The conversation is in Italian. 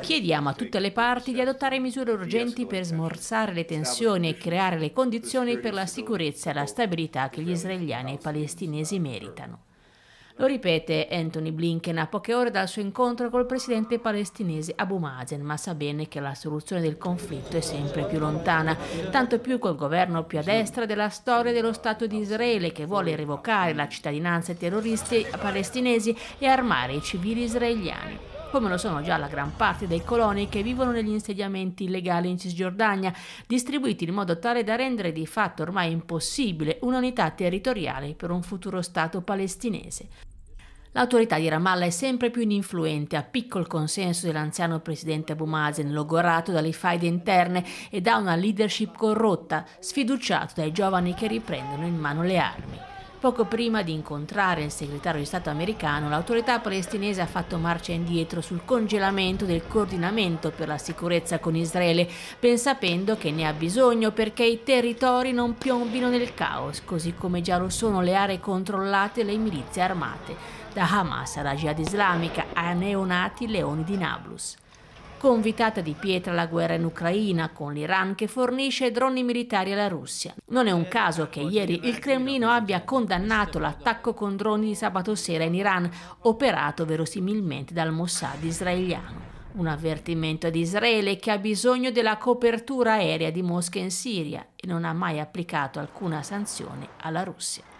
Chiediamo a tutte le parti di adottare misure urgenti per smorzare le tensioni e creare le condizioni per la sicurezza e la stabilità che gli israeliani e i palestinesi meritano. Lo ripete Anthony Blinken a poche ore dal suo incontro col presidente palestinese Abu Mazen, ma sa bene che la soluzione del conflitto è sempre più lontana, tanto più col governo più a destra della storia dello Stato di Israele che vuole revocare la cittadinanza ai terroristi palestinesi e armare i civili israeliani come lo sono già la gran parte dei coloni che vivono negli insediamenti illegali in Cisgiordania, distribuiti in modo tale da rendere di fatto ormai impossibile un'unità territoriale per un futuro Stato palestinese. L'autorità di Ramallah è sempre più ininfluente, a piccol consenso dell'anziano presidente Abu Mazen, logorato dalle faide interne e da una leadership corrotta, sfiduciato dai giovani che riprendono in mano le armi. Poco prima di incontrare il segretario di Stato americano, l'autorità palestinese ha fatto marcia indietro sul congelamento del coordinamento per la sicurezza con Israele, ben sapendo che ne ha bisogno perché i territori non piombino nel caos, così come già lo sono le aree controllate e le milizie armate, da Hamas alla Jihad islamica a neonati leoni di Nablus. Convitata di pietra la guerra in Ucraina con l'Iran che fornisce droni militari alla Russia. Non è un caso che ieri il Cremlino abbia condannato l'attacco con droni di sabato sera in Iran, operato verosimilmente dal Mossad israeliano. Un avvertimento ad Israele che ha bisogno della copertura aerea di Mosca in Siria e non ha mai applicato alcuna sanzione alla Russia.